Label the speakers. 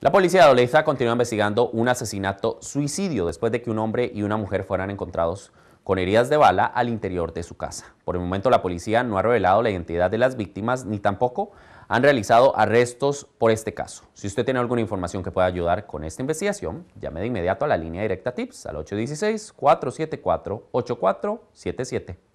Speaker 1: La policía de Oleiza continúa investigando un asesinato-suicidio después de que un hombre y una mujer fueran encontrados con heridas de bala al interior de su casa. Por el momento la policía no ha revelado la identidad de las víctimas ni tampoco han realizado arrestos por este caso. Si usted tiene alguna información que pueda ayudar con esta investigación, llame de inmediato a la línea directa TIPS al 816-474-8477.